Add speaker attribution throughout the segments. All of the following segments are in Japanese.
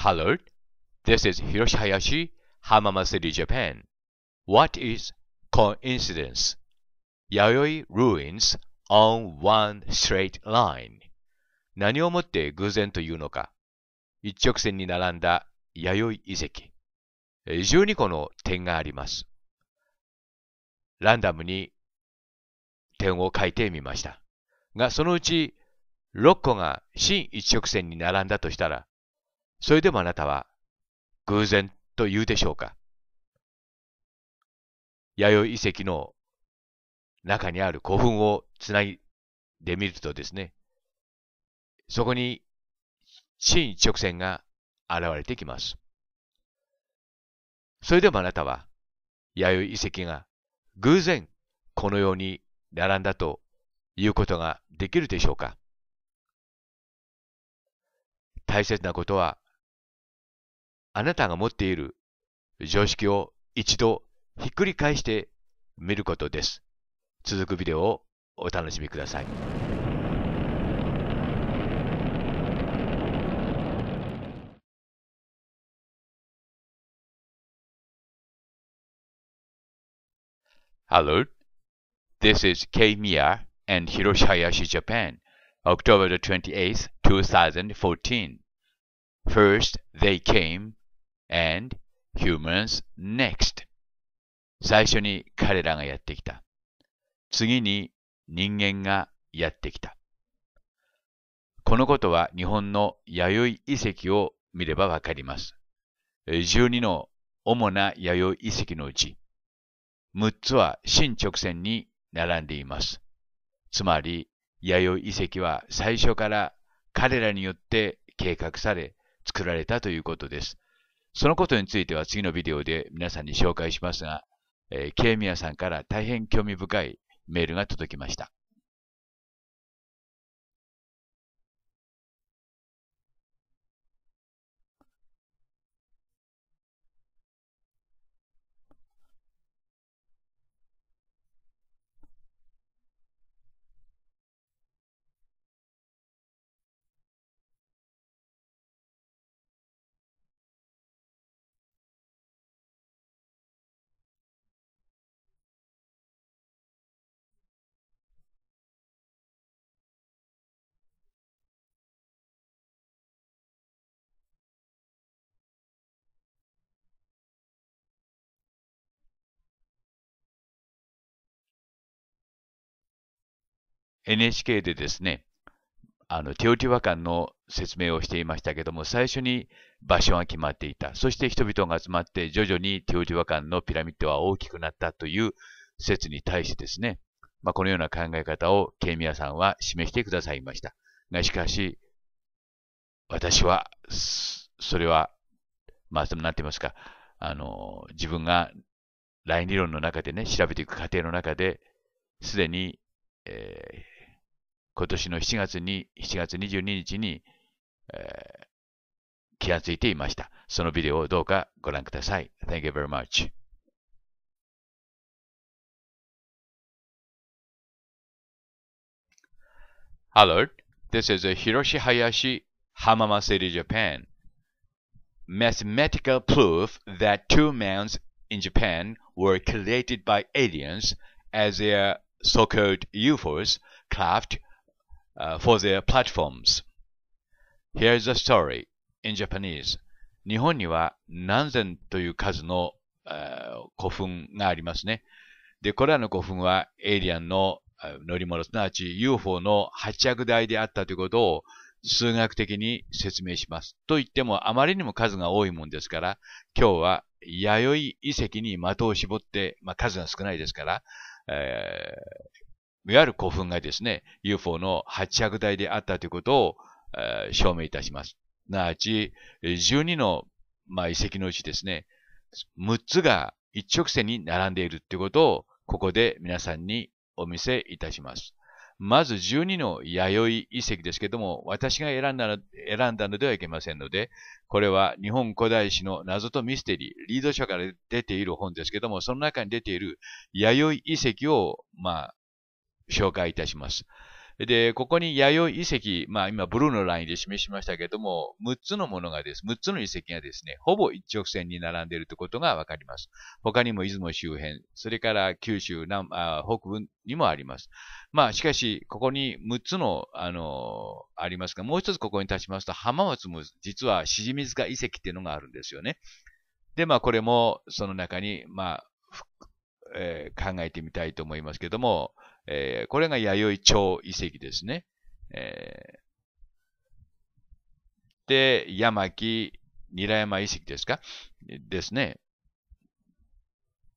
Speaker 1: Hello, this is Hiroshi Hayashi, Hamama City, Japan. What is coincidence? Yayoi ruins on one straight line. 何をもって偶然というのか。一直線に並んだ弥生遺跡。12個の点があります。ランダムに点を書いてみました。が、そのうち6個が新一直線に並んだとしたら、それでもあなたは、偶然と言うでしょうか。弥生遺跡の中にある古墳をつないでみるとですね、そこに真一直線が現れてきます。それでもあなたは、弥生遺跡が偶然このように並んだということができるでしょうか大切なことはあなたが持っている常識を一度ひっくり返してみることです。続くビデオをお楽しみください。Hello, this is K. m i a and Hiroshi Hayashi, Japan, October 28, 2014. First, they came and humans next 最初に彼らがやってきた次に人間がやってきたこのことは日本の弥生遺跡を見ればわかります12の主な弥生遺跡のうち6つは新直線に並んでいますつまり弥生遺跡は最初から彼らによって計画され作られたということです。そのことについては次のビデオで皆さんに紹介しますが、えー、ケイミヤさんから大変興味深いメールが届きました。NHK でですね、あの、テオティワカの説明をしていましたけども、最初に場所が決まっていた。そして人々が集まって、徐々にテオティワカのピラミッドは大きくなったという説に対してですね、まあ、このような考え方をケイミヤさんは示してくださいました。が、しかし、私は、それは、まあ、その、なんて言いますか、あの、自分がライン理論の中でね、調べていく過程の中で、すでに、えー、今年の7月に、7月22日に、えー、気がついていました。そのビデオをどうかご覧ください。Thank you very much. ハロー、this is Hiroshi Hayashi, Hamama City, Japan. Mathematical proof that two mounds in Japan were created by aliens as their so-called UFOs, craft for their platforms. Here s story in Japanese. 日本には何千という数の、古墳がありますね。で、これらの古墳はエイリアンの乗り物、すなわち UFO の発着台であったということを数学的に説明します。と言ってもあまりにも数が多いもんですから、今日は弥生遺跡に的を絞って、まあ、数が少ないですから、いわゆる古墳がですね、UFO の発着台であったということを、えー、証明いたします。すなわち、12の、まあ、遺跡のうちですね、6つが一直線に並んでいるということを、ここで皆さんにお見せいたします。まず12の弥生遺跡ですけども、私が選んだの選んだのではいけませんので、これは日本古代史の謎とミステリー、リード社から出ている本ですけども、その中に出ている弥生遺跡を、まあ、紹介いたします。で、ここに弥生遺跡、まあ今ブルーのラインで示しましたけれども、6つのものがです、6つの遺跡がですね、ほぼ一直線に並んでいるということがわかります。他にも出雲周辺、それから九州南あ北部にもあります。まあしかし、ここに6つの、あのー、ありますが、もう一つここに立ちますと、浜松も実はしじみ塚遺跡っていうのがあるんですよね。で、まあこれもその中に、まあ、えー、考えてみたいと思いますけども、えー、これが弥生町遺跡ですね。えー、で、山木、ニラ山遺跡ですかですね。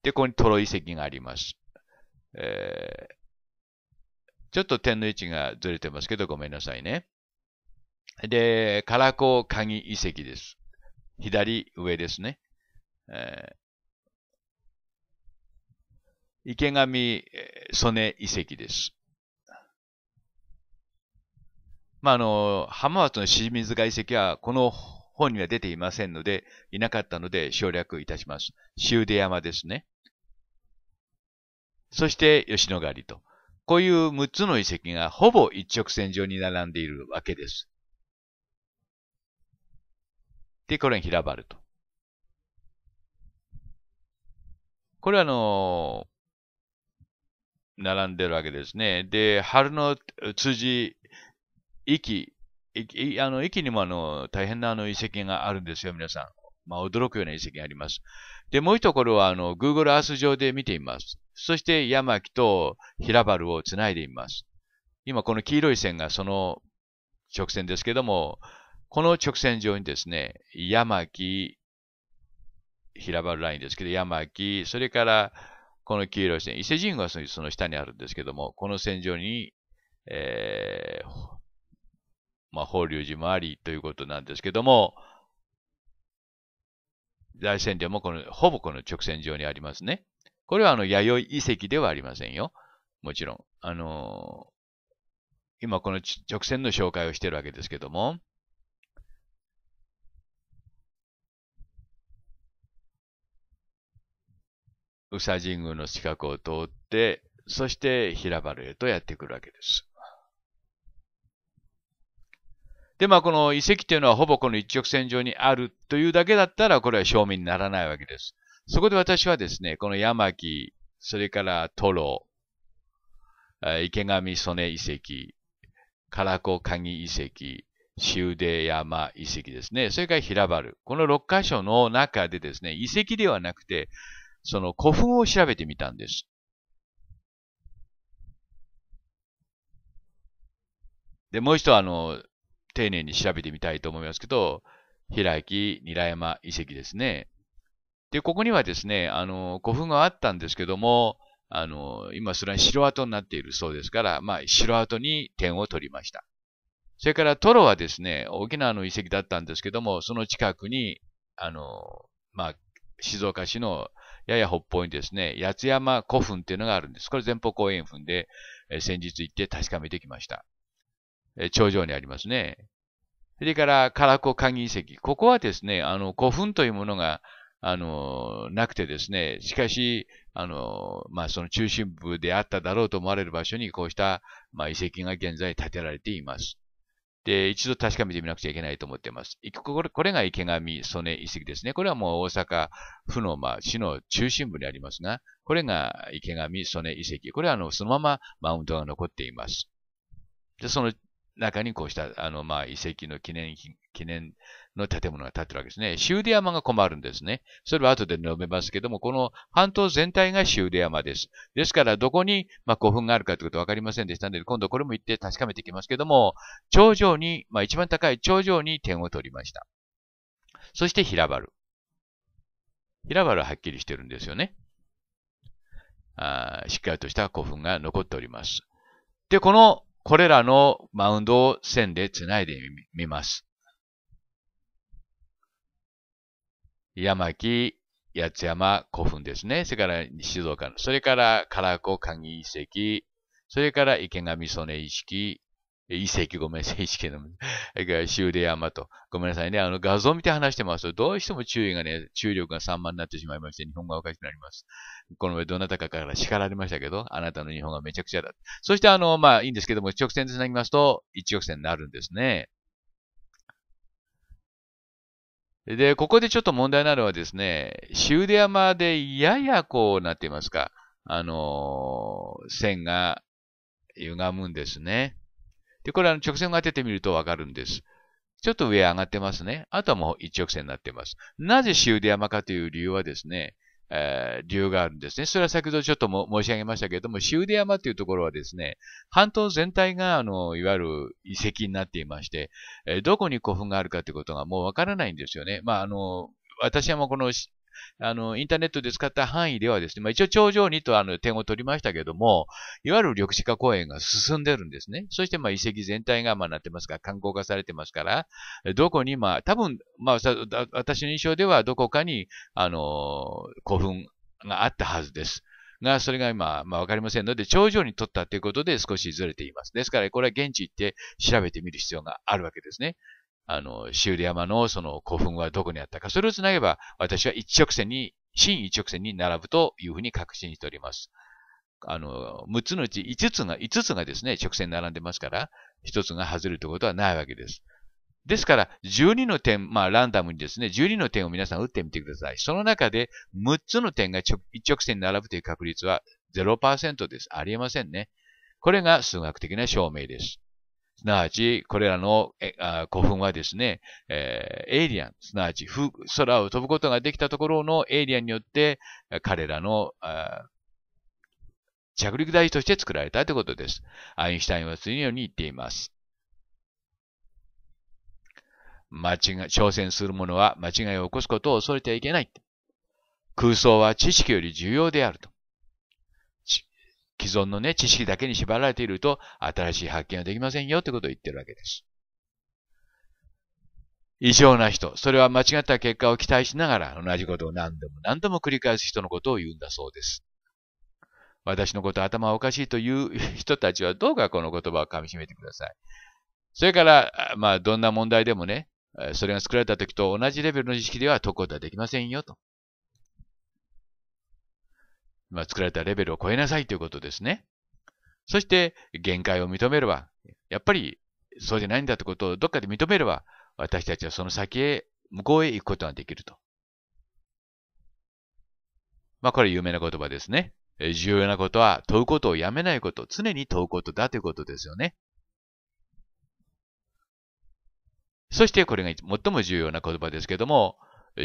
Speaker 1: で、ここにトロ遺跡があります。えー、ちょっと点の位置がずれてますけど、ごめんなさいね。で、カラコカギ遺跡です。左上ですね。えー、池上曽根遺跡です。まあ、あの、浜松の清水が遺跡は、この本には出ていませんので、いなかったので省略いたします。修出山ですね。そして、吉野ヶ里と。こういう6つの遺跡がほぼ一直線上に並んでいるわけです。で、これに平ると。これはあの並んでるわけですね。で、春の辻、駅、駅あの駅にもあの大変なあの遺跡があるんですよ、皆さん。まあ、驚くような遺跡があります。で、もう一ところはあの Google Earth 上で見ています。そして山木と平原をつないでいます。今この黄色い線がその直線ですけども、この直線上にですね、山木、平原ラインですけど、山木、それからこの黄色い線、伊勢神宮はその下にあるんですけども、この線上に、えー、まあ、法隆寺もありということなんですけども、大仙殿もこの、ほぼこの直線上にありますね。これはあの、弥生遺跡ではありませんよ。もちろん。あのー、今この直線の紹介をしてるわけですけども、宇佐神宮の近くを通って、そして平原へとやってくるわけです。で、まあ、この遺跡というのはほぼこの一直線上にあるというだけだったら、これは証明にならないわけです。そこで私はですね、この山木、それからトロ、池上曽根遺跡、唐子鍵遺跡、修出山遺跡ですね。それから平原。この6箇所の中でですね、遺跡ではなくて、その古墳を調べてみたんです。で、もう一度、あの、丁寧に調べてみたいと思いますけど、平木韮山遺跡ですね。で、ここにはですね、あの、古墳があったんですけども、あの、今それは城跡になっているそうですから、まあ、城跡に点を取りました。それから、トロはですね、沖縄の遺跡だったんですけども、その近くに、あの、まあ、静岡市のやや北方にですね、八津山古墳っていうのがあるんです。これ前方後円墳で、え先日行って確かめてきました。え頂上にありますね。それから、唐子鍵遺跡。ここはですね、あの、古墳というものが、あの、なくてですね、しかし、あの、まあ、その中心部であっただろうと思われる場所に、こうした、まあ、遺跡が現在建てられています。で、一度確かめてみなくちゃいけないと思っています。これこれが池上曽根遺跡ですね。これはもう大阪府の、まあ、市の中心部にありますが、これが池上曽根遺跡。これはあの、そのままマウントが残っています。で、その中にこうした、あの、まあ、遺跡の記念、記念の建物が建ってるわけですね。修デ山が困るんですね。それは後で述べますけども、この半島全体が修デ山です。ですから、どこに、まあ、古墳があるかということは分かりませんでしたので、今度これも行って確かめていきますけども、頂上に、まあ、一番高い頂上に点を取りました。そして平原。平原ははっきりしてるんですよね。あしっかりとした古墳が残っております。で、このこれらのマウンドを線でつないでみます。山木、八山古墳ですね。それから静岡の。それから唐子鍵遺跡。それから池上曽根遺跡。遺跡ごめんなさい、死刑の、修 電山と。ごめんなさいね、あの画像を見て話してますと、どうしても注意がね、注意力が散漫になってしまいまして、日本語がおかしくなります。この上、どなたかから叱られましたけど、あなたの日本がめちゃくちゃだ。そして、あの、まあ、いいんですけども、一直線で繋ぎますと、一直線になるんですね。で、ここでちょっと問題なのはですね、修電山でややこうなっていますか、あのー、線が歪むんですね。で、これは直線を当ててみるとわかるんです。ちょっと上上がってますね。あとはもう一直線になってます。なぜ終で山かという理由はですね、えー、理由があるんですね。それは先ほどちょっとも申し上げましたけれども、終で山というところはですね、半島全体が、あの、いわゆる遺跡になっていまして、えー、どこに古墳があるかということがもうわからないんですよね。まあ、あの、私はもうこのあの、インターネットで使った範囲ではですね、まあ、一応頂上にとあの点を取りましたけども、いわゆる緑地化公園が進んでるんですね。そしてまあ遺跡全体がまあなってますから、観光化されてますから、どこにまあ、多分、まあ、私の印象ではどこかに、あの、古墳があったはずです。が、それが今、まあ、わかりませんので、頂上に取ったということで少しずれています。ですから、これは現地行って調べてみる必要があるわけですね。あの、修理山のその古墳はどこにあったか、それをつなげば、私は一直線に、真一直線に並ぶというふうに確信しております。あの、6つのうち5つが、5つがですね、直線並んでますから、1つが外れるということはないわけです。ですから、12の点、まあ、ランダムにですね、12の点を皆さん打ってみてください。その中で、6つの点が一直線に並ぶという確率は0%です。ありえませんね。これが数学的な証明です。すなわち、これらの古墳はですね、えー、エイリアン、すなわち、空を飛ぶことができたところのエイリアンによって、彼らの着陸台として作られたということです。アインシュタインは次のように言っています。間違い、挑戦する者は間違いを起こすことを恐れてはいけない。空想は知識より重要であると。既存のね、知識だけに縛られていると、新しい発見はできませんよってことを言ってるわけです。異常な人、それは間違った結果を期待しながら同じことを何度も何度も繰り返す人のことを言うんだそうです。私のこと頭おかしいという人たちはどうかこの言葉をかみしめてください。それから、まあ、どんな問題でもね、それが作られた時と同じレベルの知識では解くことはできませんよと。まあ、作られたレベルを超えなさいということですね。そして、限界を認めれば、やっぱりそうじゃないんだということをどっかで認めれば、私たちはその先へ、向こうへ行くことができると。まあ、これ有名な言葉ですね。重要なことは問うことをやめないこと、常に問うことだということですよね。そしてこれが最も重要な言葉ですけども、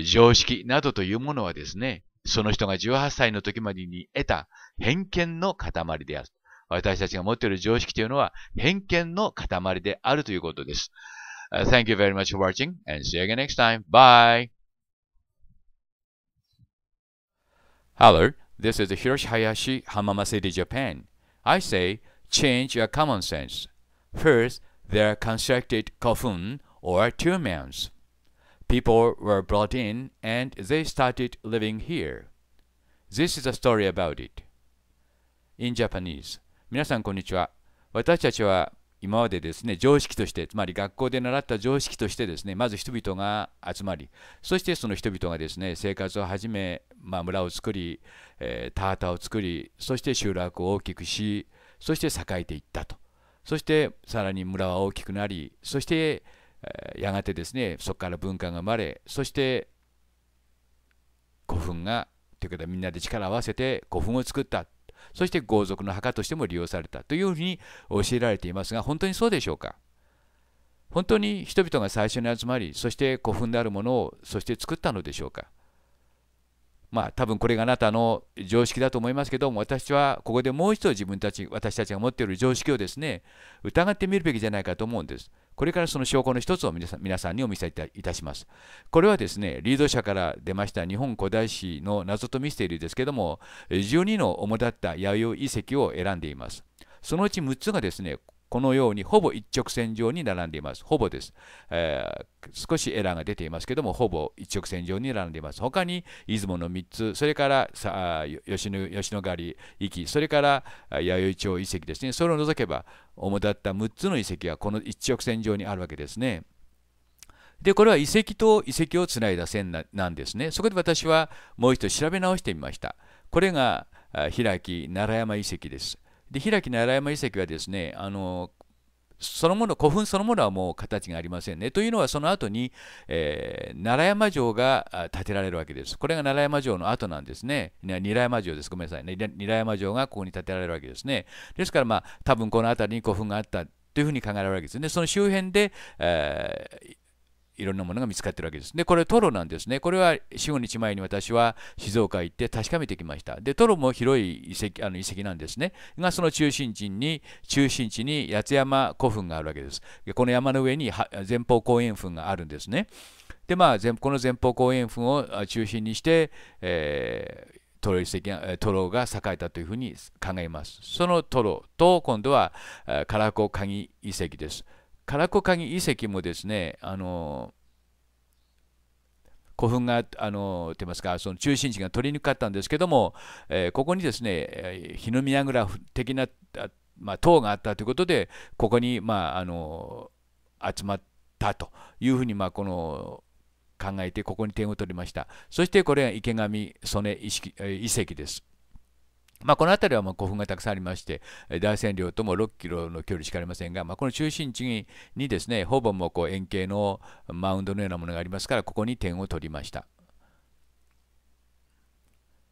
Speaker 1: 常識などというものはですね、その人が18歳の時までに得た偏見の塊である。私たちが持っている常識というのは偏見の塊であるということです。Uh, thank you very much for watching and see you again next time. Bye! Hello, this is Hiroshi Hayashi, Hamama City, Japan. I say, change your common sense. First, there are constructed kofun or two mounds. People were brought in and they started living here. This is a story about it. In Japanese. 皆さんこんにちは。私たちは今までですね、常識として、つまり学校で習った常識としてですね、まず人々が集まり、そしてその人々がですね、生活を始め、まあ、村を作り、えー、田畑を作り、そして集落を大きくし、そして栄えていったと。そしてさらに村は大きくなり、そしてやがてですねそこから文化が生まれそして古墳がということはみんなで力を合わせて古墳を作ったそして豪族の墓としても利用されたというふうに教えられていますが本当にそうでしょうか本当に人々が最初に集まりそして古墳であるものをそして作ったのでしょうかまあ多分これがあなたの常識だと思いますけども私はここでもう一度自分たち私たちが持っている常識をですね疑ってみるべきじゃないかと思うんです。これからその証拠の一つを皆さん皆さんにお見せいたします。これはですね、リード社から出ました日本古代史の謎とミステリーですけども、12の主だった弥生遺跡を選んでいます。そのうち6つがですね、このようにほぼ一直線上に並んでいます。ほぼです、えー、少しエラーが出ていますけども、ほぼ一直線上に並んでいます。他に出雲の3つ、それからさ吉野吉野ヶ里遺跡、それから弥生町遺跡ですね。それを除けば、主だった6つの遺跡がこの一直線上にあるわけですね。で、これは遺跡と遺跡をつないだ線なんですね。そこで私はもう一度調べ直してみました。これが開き奈良山遺跡です。で開きの荒山遺跡はですねあのそのもの古墳そのものはもう形がありませんね。というのはその後に、えー、奈良山城が建てられるわけです。これが奈良山城の後なんですね。二良山城です。ごめんなさいね。二良山城がここに建てられるわけですね。ですからまあ多分この辺りに古墳があったというふうに考えられるわけですね。その周辺で、えー、いろんなものが見つかってるわけです。で、これトロなんですね。これは4、5日前に私は静岡行って確かめてきました。で、トロも広い遺跡あの遺跡なんですね。が、その中心地に、中心地に八山古墳があるわけです。でこの山の上に前方後円墳があるんですね。で、まあ、この前方後円墳を中心にして、えートロ遺跡トロが栄えたというふうに考えます。そのトロと今度はカラコカギ遺跡です。カラコカギ遺跡もですねあの古墳があのてますかその中心地が取りにくかったんですけども、えー、ここにですね日の宮蔵的な、まあ、塔があったということでここに、まあ、あの集まったというふうに、まあ、この考えてここに点を取りましたそしてこれが池上曽根遺跡です。まあ、この辺りはま古墳がたくさんありまして、大山陵とも6キロの距離しかありませんが、まあ、この中心地にですね、ほぼもこう円形のマウンドのようなものがありますから、ここに点を取りました。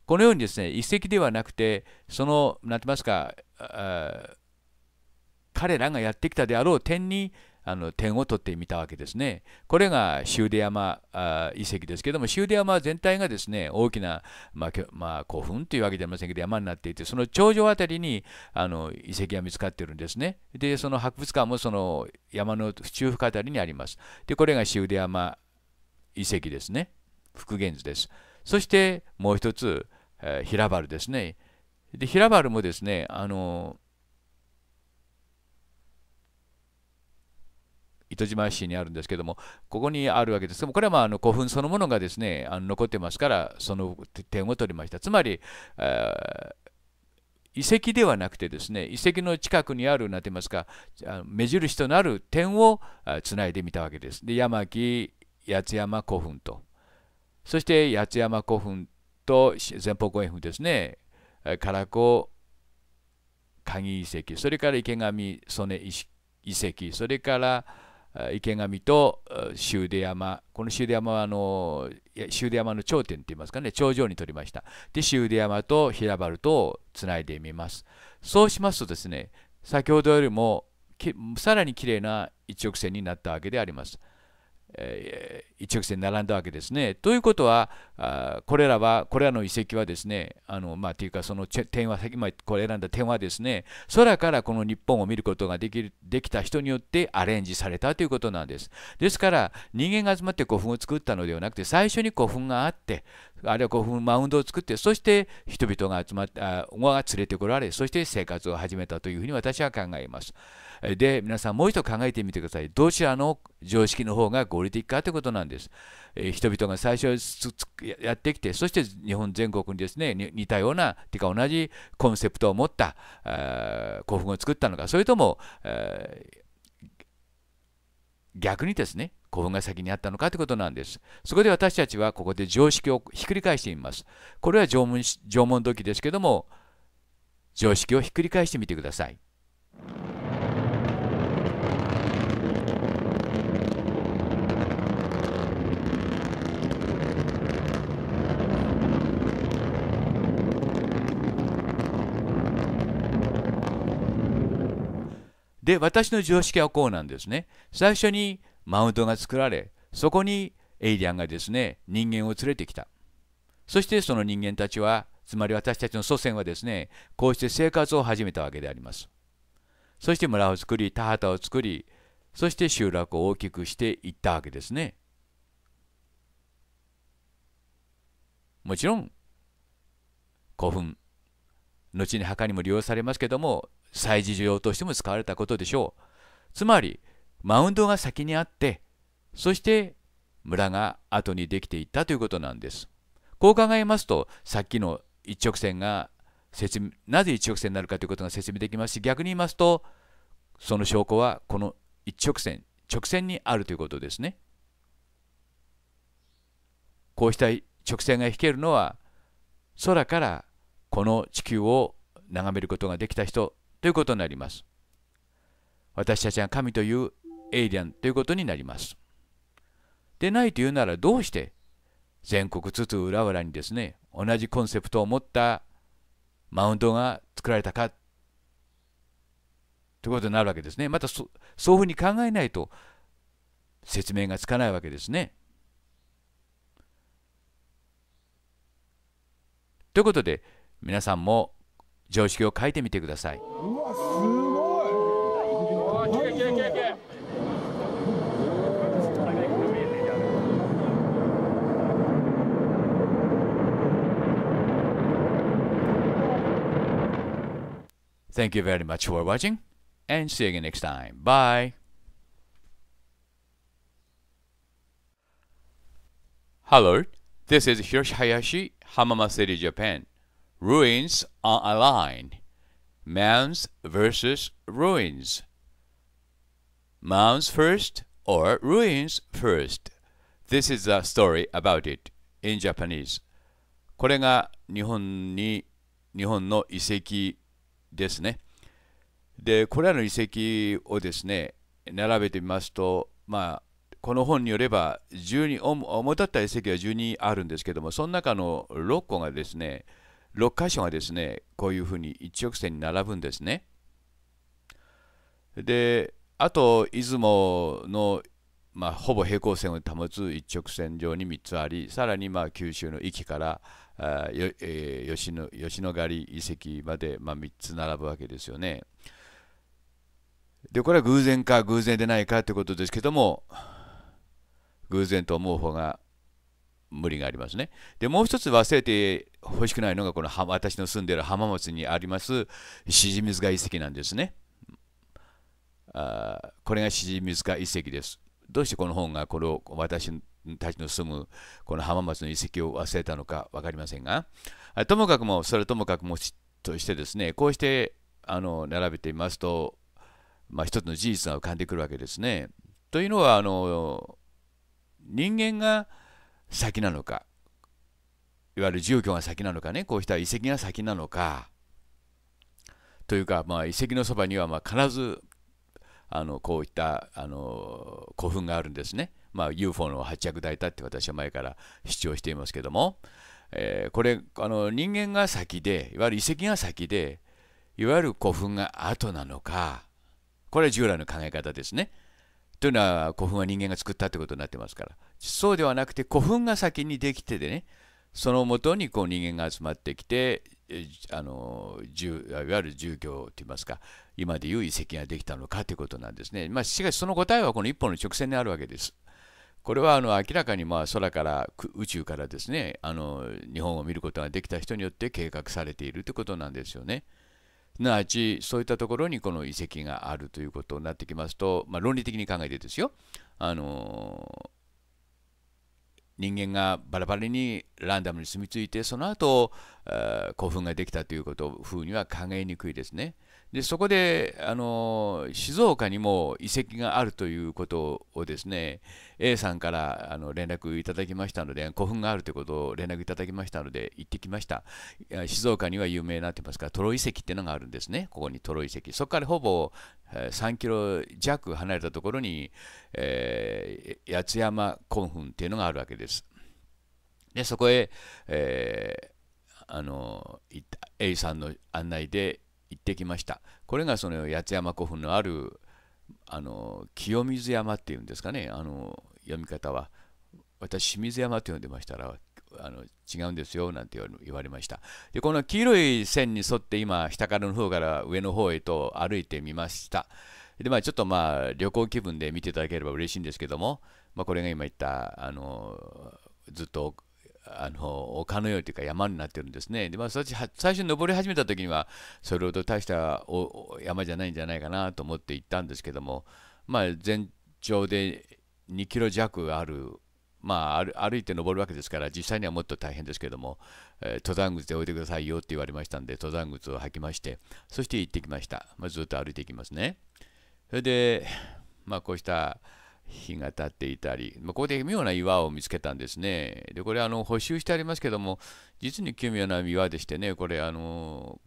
Speaker 1: このようにですね、一石ではなくて、その、何て言いますか、彼らがやってきたであろう点にあの点を取ってみたわけですね。これが修出山遺跡ですけども、修出山全体がですね、大きな、まあ、まあ、古墳というわけではありませんけど、山になっていて、その頂上あたりにあの遺跡が見つかってるんですね。で、その博物館もその山の中腹あたりにあります。で、これが修出山遺跡ですね。復元図です。そしてもう一つ、えー、平原ですね。で、平原もですね、あの糸島市にあるんですけども、ここにあるわけですけども、これはまああの古墳そのものがですね、あの残ってますから、その点を取りました。つまり、遺跡ではなくてですね、遺跡の近くにある、なんて言いますか、目印となる点をつないでみたわけです。で、山木八山古墳と、そして八山古墳と前方後円墳ですね、唐子鍵遺跡、それから池上曽根遺跡、それから池上と修出山この修出山はあの修出山の頂点といいますかね頂上に取りましたで終出山と平原とをつないでみますそうしますとですね先ほどよりもさらにきれいな一直線になったわけであります。え一直線並んだわけですね。ということはあこれらはこれらの遺跡はですねあの、まあ、というかその点は今まこれ選んだ点はですね空からこの日本を見ることができるできた人によってアレンジされたということなんです。ですから人間が集まって古墳を作ったのではなくて最初に古墳があってあるいは古墳マウンドを作ってそして人々が集まってあが連れてこられそして生活を始めたというふうに私は考えますで皆さんもう一度考えてみてくださいどちらの常識の方が合理的かということなんです、え人々が最初やってきてそして日本全国にですね似たようなてか同じコンセプトを持った古墳を作ったのかそれとも、えー逆にですね古墳が先にあったのかということなんですそこで私たちはここで常識をひっくり返してみますこれは縄文縄文土器ですけども常識をひっくり返してみてください。で、私の常識はこうなんですね。最初にマウンドが作られ、そこにエイリアンがですね、人間を連れてきた。そしてその人間たちは、つまり私たちの祖先はですね、こうして生活を始めたわけであります。そして村を作り、田畑を作り、そして集落を大きくしていったわけですね。もちろん古墳後に墓にも利用されますけども祭事需要としても使われたことでしょうつまりマウンドが先にあってそして村が後にできていったということなんですこう考えますとさっきの一直線が説明なぜ一直線になるかということが説明できますし逆に言いますとその証拠はこの一直線直線にあるということですねこうした直線が引けるのは空からこの地球を眺めることができた人ということになります。私たちは神というエイリアンということになります。でないというならどうして全国津々浦々にですね同じコンセプトを持ったマウンドが作られたかということになるわけですね。またそそういうふうに考えないと説明がつかないわけですね。ということで皆さんも常識を書いてみてください。Thank you very much for watching and see you again next time. Bye. Hello, this is Hiroshi Hayashi, City, Japan. Ruins are line. mounds versus ruins mounds first or ruins first this is a story about it in Japanese これが日本に日本の遺跡ですねでこれらの遺跡をですね並べてみますとまあこの本によれば12主だった遺跡は12あるんですけどもその中の6個がですね6箇所がですねこういうふうに一直線に並ぶんですね。であと出雲の、まあ、ほぼ平行線を保つ一直線上に3つありさらにまあ九州の壱からあよ、えー、吉野吉野ヶ里遺跡まで、まあ、3つ並ぶわけですよね。でこれは偶然か偶然でないかということですけども偶然と思う方が無理がありますね。で、もう一つ忘れてほしくないのが、この私の住んでいる浜松にあります、しじみ塚遺跡なんですね。あこれがジミズ塚遺跡です。どうしてこの本がこれを私たちの住むこの浜松の遺跡を忘れたのか分かりませんが、ともかくも、それともかくもとしてですね、こうしてあの並べてみますと、まあ、一つの事実が浮かんでくるわけですね。というのは、あの人間が先なのかいわゆる住居が先なのかねこうした遺跡が先なのかというか、まあ、遺跡のそばにはま必ずあのこういったあの古墳があるんですね、まあ、UFO の発着台だって私は前から主張していますけども、えー、これあの人間が先でいわゆる遺跡が先でいわゆる古墳が後なのかこれは従来の考え方ですね。というのは古墳は人間が作ったということになってますからそうではなくて古墳が先にできてでねそのもとにこう人間が集まってきてあのいわゆる住居といいますか今でいう遺跡ができたのかということなんですね。まあ、しかしその答えはこの一本の直線にあるわけです。これはあの明らかにまあ空から宇宙からですねあの日本を見ることができた人によって計画されているということなんですよね。すなわちそういったところにこの遺跡があるということになってきますと、まあ、論理的に考えてですよあの人間がバラバラにランダムに住み着いてその後、えー、興奮ができたということ風には考えにくいですね。でそこであの静岡にも遺跡があるということをですね A さんからあの連絡いただきましたので古墳があるということを連絡いただきましたので行ってきました静岡には有名になってますからトロ遺跡っていうのがあるんですねここにトロ遺跡そこからほぼ3キロ弱離れたところに、えー、八山古墳っていうのがあるわけですでそこへ、えー、あの A さんの案内で行ってきましたこれがその八山古墳のあるあの清水山っていうんですかねあの読み方は私清水山と呼んでましたらあの違うんですよなんて言われましたでこの黄色い線に沿って今下からの方から上の方へと歩いてみましたでまあちょっとまあ旅行気分で見ていただければ嬉しいんですけども、まあ、これが今言ったあのずっとあの丘のようというか山になってるんですね。でまあ、最初登り始めた時にはそれほど大した山じゃないんじゃないかなと思って行ったんですけども、まあ、全長で2キロ弱ある、まあ、歩いて登るわけですから実際にはもっと大変ですけども、えー、登山靴で置いてくださいよって言われましたんで登山靴を履きましてそして行ってきました、まあ、ずっと歩いていきますね。それで、まあ、こうした日が経っていたり、まあ、ここで妙な岩を見つけたんですね。で、これ、あの、補修してありますけども、実に奇妙な岩でしてね、これ、あの、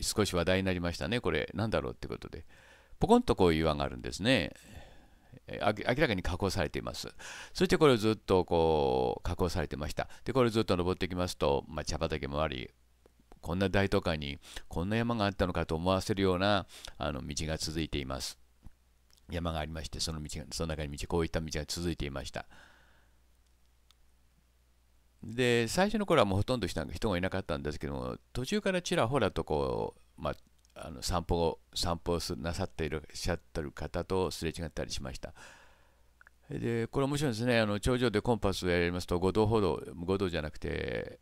Speaker 1: 少し話題になりましたね。これ、なんだろうってことで。ポコンとこういう岩があるんですね。明らかに加工されています。そしてこれをずっとこう加工されてました。で、これずっと登ってきますと、まあ、茶畑もあり、こんな大都会にこんな山があったのかと思わせるようなあの道が続いています。山がありまして、その道が、その中に道、こういった道が続いていました。で、最初の頃はもうほとんど人がいなかったんですけども、途中からちらほらとこう、まあ、あの散歩を散歩をなさっていらっしゃってる方とすれ違ったりしました。で、これ面白いですね。あの頂上でコンパスをやりますと、5度ほど、5度じゃなくて、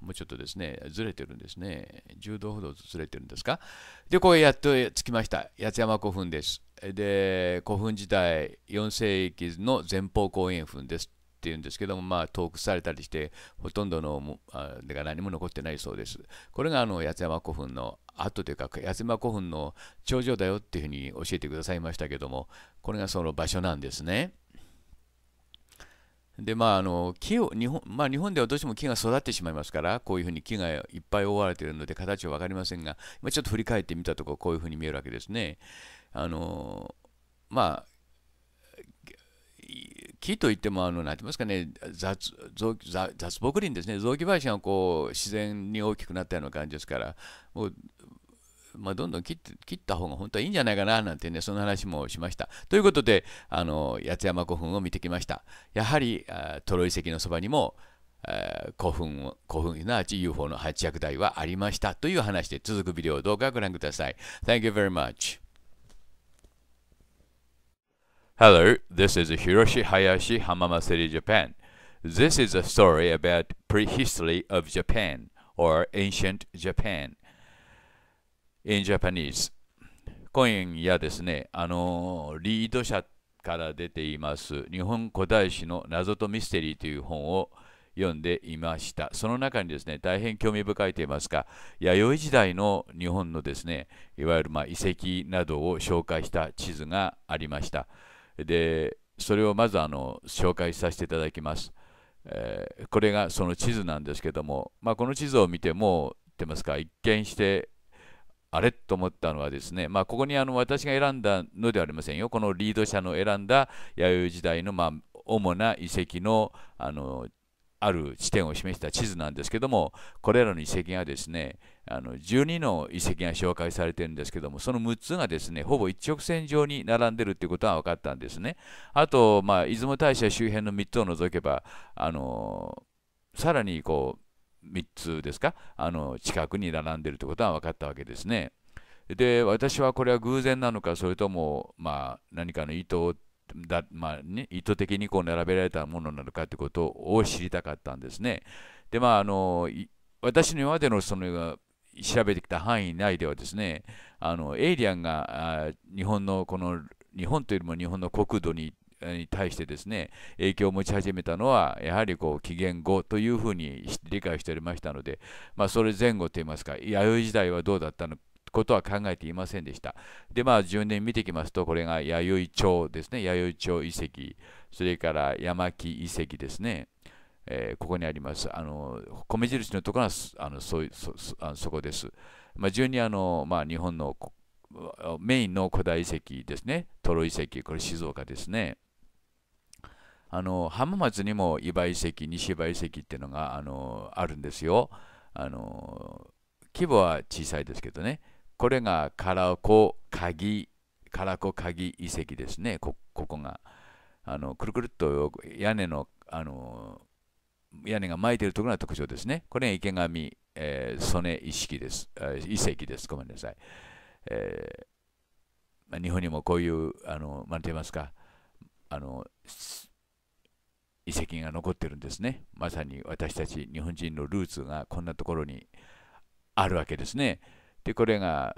Speaker 1: もうちょっとですね、ずれてるんですね。10度ほどずれてるんですか。で、これやっと着きました。八山古墳です。で古墳時代4世紀の前方後円墳ですっていうんですけども、まあ、遠くされたりしてほとんどのあれが何も残ってないそうです。これがあの八山古墳の跡というか八山古墳の頂上だよっていうふうに教えてくださいましたけどもこれがその場所なんですね。でまあ、あの木を日本まあ、日本ではどうしても木が育ってしまいますからこういうふうに木がいっぱい覆われているので形は分かりませんが、まちょっと振り返ってみたところこういうふうに見えるわけですね。あのまあ木といってもあの何て言いますかね雑雑木林ですね雑木林がこう自然に大きくなったような感じですからもう、まあ、どんどん切って切った方が本当はいいんじゃないかななんてねその話もしましたということであの八山古墳を見てきましたやはりトロ遺跡のそばにも古墳古墳すなわち UFO の発着台はありましたという話で続くビデオをどうかご覧ください Thank you very much Hello, this is Hiroshi Hayashi Hamama c e r i Japan. This is a story about prehistory of Japan or ancient Japan in Japanese. 今夜ですね、あのリード社から出ています日本古代史の謎とミステリーという本を読んでいました。その中にですね、大変興味深いといいますか、弥生時代の日本のですね、いわゆるま遺跡などを紹介した地図がありました。でそれをまずあの紹介させていただきます、えー、これがその地図なんですけども、まあ、この地図を見てもってますか一見してあれと思ったのはですね、まあ、ここにあの私が選んだのではありませんよこのリード社の選んだ弥生時代のま主な遺跡のあのある地点を示した地図なんですけどもこれらの遺跡がですねあの12の遺跡が紹介されてるんですけどもその6つがですねほぼ一直線上に並んでるっていうことが分かったんですねあと、まあ、出雲大社周辺の3つを除けばあのさらにこう3つですかあの近くに並んでるってことが分かったわけですねで私はこれは偶然なのかそれとも、まあ、何かの意図をだまあね、意図的にこう並べられたものなのかということを知りたかったんですね。でまああの私の今までのその調べてきた範囲内ではですねあのエイリアンが日本のこの日本というよりも日本の国土にに対してですね影響を持ち始めたのはやはりこう紀元後というふうに理解しておりましたので、まあ、それ前後といいますか弥生時代はどうだったのことは考えていませんでした。で、まあ、順年見てきますと、これが弥生町ですね、弥生町遺跡、それから山木遺跡ですね。えー、ここにあります。あの米印のところはあのそそそそこです。まあ、順にあの、まあ、日本のメインの古代遺跡ですね、トロ遺跡、これ静岡ですね。あの浜松にも伊庭遺跡、西伊庭遺跡っていうのがあのあるんですよあの。規模は小さいですけどね。これがカラコ鍵カラコ鍵遺跡ですねここがあのくるくるっと屋根のあの屋根が巻いているところが特徴ですねこれが池上、えー、曽根遺跡です遺跡ですごめんなさい、えーまあ、日本にもこういうあの何て言いますかあの遺跡が残ってるんですねまさに私たち日本人のルーツがこんなところにあるわけですね。で、これが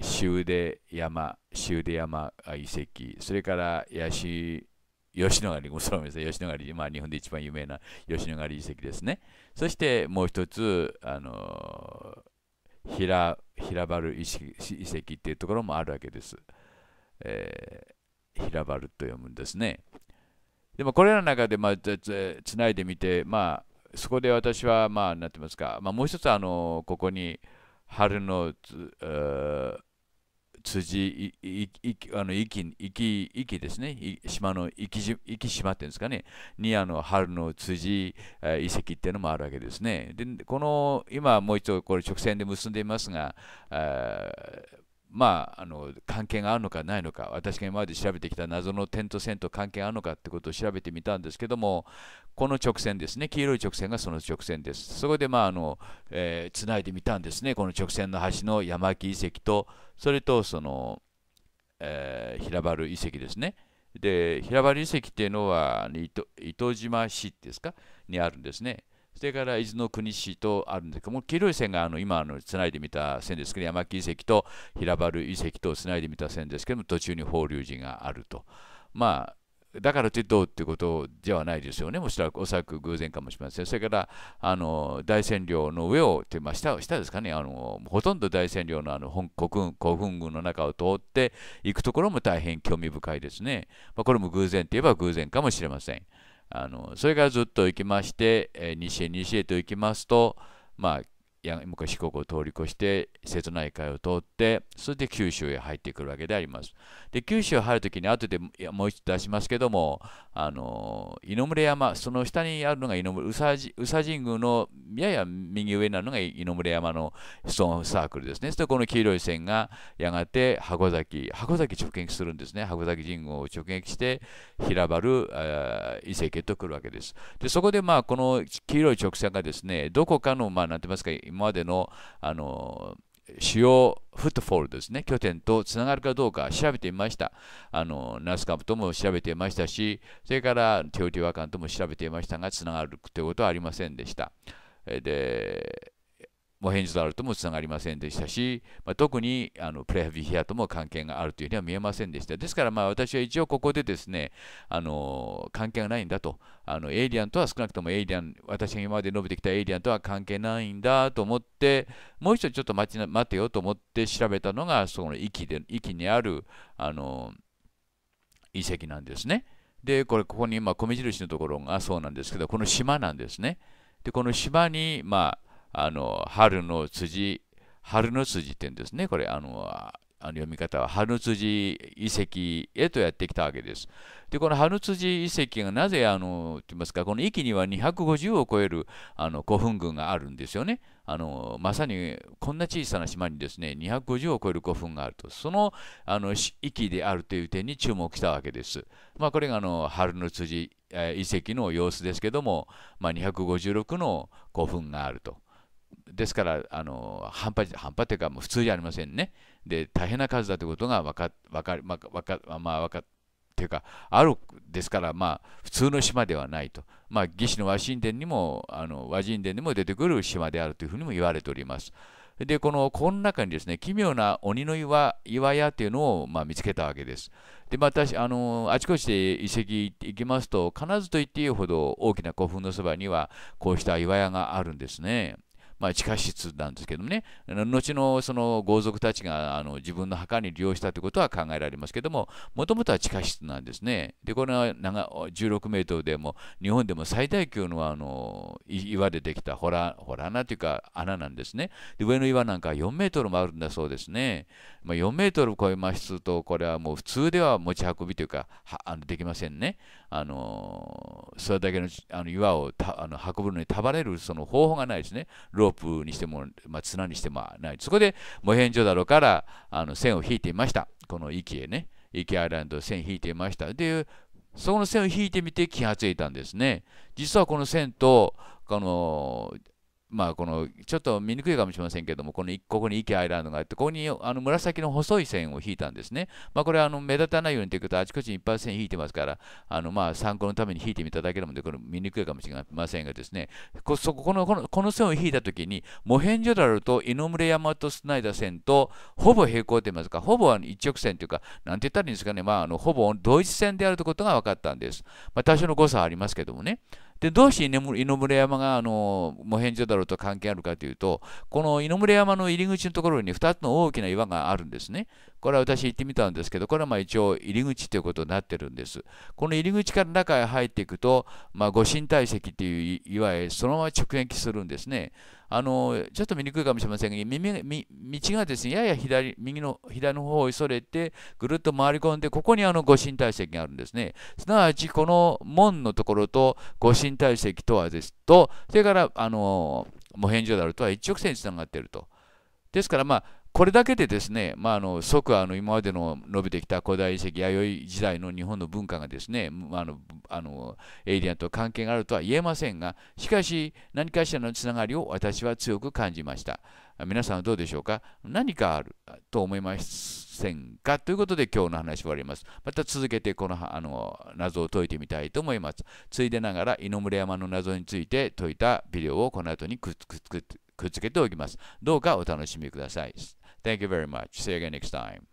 Speaker 1: 修で山、修で山遺跡、それからヤ吉野ヶ里、ごめんなさい、吉野ヶ里、まあ、日本で一番有名な吉野ヶ里遺跡ですね。そしてもう一つ、あの平平原遺跡遺跡っていうところもあるわけです。えー、平原と読むんですね。でもこれらの中で、まあ、つないでみて、まあ、そこで私は、まあ、なってますか、まあ、もう一つあのここに、春の辻いいあの息息息ですね島の生き島っていうんですかねにあの春の辻遺跡っていうのもあるわけですねでこの今もう一度これ直線で結んでいますがまあ、あの関係があるのかないのか私が今まで調べてきた謎の点と線と関係があるのかってことを調べてみたんですけどもこの直線ですね黄色い直線がその直線ですそこでまああの、えー、つないでみたんですねこの直線の端の山木遺跡とそれとその、えー、平原遺跡ですねで平原遺跡っていうのは糸島市ですかにあるんですねしてから伊豆の国市とあるんですけども黄色い線があの今あのつないでみた線ですけど山木遺跡と平原遺跡とつないでみた線ですけども途中に法隆寺があるとまあだからといってどうってことではないですよね。もしおそらく偶然かもしれません。それから、あの大占領の上を、まあ、下下ですかねあの、ほとんど大占領のあの本国軍古墳群の中を通っていくところも大変興味深いですね。まあ、これも偶然といえば偶然かもしれません。あのそれからずっと行きまして、え西へ西へと行きますと、まあ、昔四国を通り越して瀬戸内海を通ってそれで九州へ入ってくるわけであります。で九州入るときに後でもう一度出しますけどもあの井村山その下にあるのが井村宇佐神宮のやや右上なのが井村山のストーンサークルですね。そしてこの黄色い線がやがて箱崎箱崎直撃するんですね。箱崎神宮を直撃して平原伊勢へと来るわけです。でそこでまあこの黄色い直線がですねどこかのまあなんて言いますか今までのあの主要フットフォールですね、拠点とつながるかどうか調べてみました。あの、ナスカムとも調べていましたし、それからテオティワカンとも調べていましたが、つながるということはありませんでした。で、もヘンジドラルともつながりませんでしたし、まあ、特にあのプレハビヒアとも関係があるというふうには見えませんでした。ですからまあ私は一応ここでですね、あの関係がないんだとあの、エイリアンとは少なくともエイリアン、私が今まで述べてきたエイリアンとは関係ないんだと思って、もう一度ちょっと待ち待てよと思って調べたのが、その域で域にあるあの遺跡なんですね。で、これ、ここに今、米印のところがそうなんですけど、この島なんですね。で、この島に、まあ、あの春の辻、春の辻って言うんですね、これ、あのあの読み方は、春の辻遺跡へとやってきたわけです。で、この春の辻遺跡がなぜ、あの、と言いますか、この域には250を超えるあの古墳群があるんですよね。あのまさにこんな小さな島にですね250を超える古墳があるとそのあの域であるという点に注目したわけです。まあ、これがあの春の辻、えー、遺跡の様子ですけども、まあ、256の古墳があると。ですから、あの半端半端というか、普通じゃありませんね。で、大変な数だということが分か分か、まあ、分か、まあ、分かっていうか、あるですから、まあ、普通の島ではないと。まあ、義士の和神殿にも、あの和神殿にも出てくる島であるというふうにも言われております。で、この、この中にですね、奇妙な鬼の岩岩屋というのを、まあ、見つけたわけです。で、また、あの、あちこちで遺跡行きますと、必ずと言っていいほど大きな古墳のそばには、こうした岩屋があるんですね。まあ、地下室なんですけどもね、後のその豪族たちがあの自分の墓に利用したということは考えられますけども、もともとは地下室なんですね。で、これは長16メートルでも、日本でも最大級のあの岩でできたほら、穴というか穴なんですね。で、上の岩なんか4メートルもあるんだそうですね。まあ、4メートル超えますと、これはもう普通では持ち運びというか、はできませんね。あのそれだけのあの岩をたあの運ぶのに束ねるその方法がないですね。ロープにしても、まあ、綱にしてもない。そこで、モヘンジョダロからあの線を引いていました。この池へね。池アイランド線引いていました。で、そこの線を引いてみて気がついたんですね。実はこの線と、このまあ、このちょっと見にくいかもしれませんけども、このここに池アイランドがあって、ここにあの紫の細い線を引いたんですね。まあ、これはあの目立たないようにということは、あちこちにいっぱい線引いてますから、あのまあ参考のために引いてみただけなので、これ見にくいかもしれませんがですね、こそこのこのこの線を引いたときに、モヘンジョダルとイノムレヤマトスナイダ線とほぼ平行と言いますか、ほぼあの一直線というか、なんて言ったらいいんですかね、まあ、あのほぼ同一線であるということが分かったんです。まあ、多少の誤差はありますけどもね。でどうして井の村山があのモヘンジョダと関係あるかというとこの井の村山の入り口のところに2つの大きな岩があるんですねこれは私行ってみたんですけど、これはまあ一応入り口ということになってるんです。この入り口から中へ入っていくと、まあ、ご神体石っていういわゆるそのまま直撃するんですね。あのちょっと見にくいかもしれませんが、道がですね、やや左右の左の方をそれて、ぐるっと回り込んで、ここにあの御神体石があるんですね。すなわち、この門のところと御神体石とはですと、それからあの無辺所であるとは一直線につながっていると。ですから、まあこれだけでですね、まあ、あの即あの今までの伸びてきた古代遺跡弥生時代の日本の文化がですね、まあ、のあのエイリアンと関係があるとは言えませんがしかし何かしらのつながりを私は強く感じました皆さんはどうでしょうか何かあると思いませんかということで今日の話終わりますまた続けてこのあの謎を解いてみたいと思いますついでながら井村山の謎について解いたビデオをこの後にくっつけておきますどうかお楽しみください Thank you very much. See you again next time.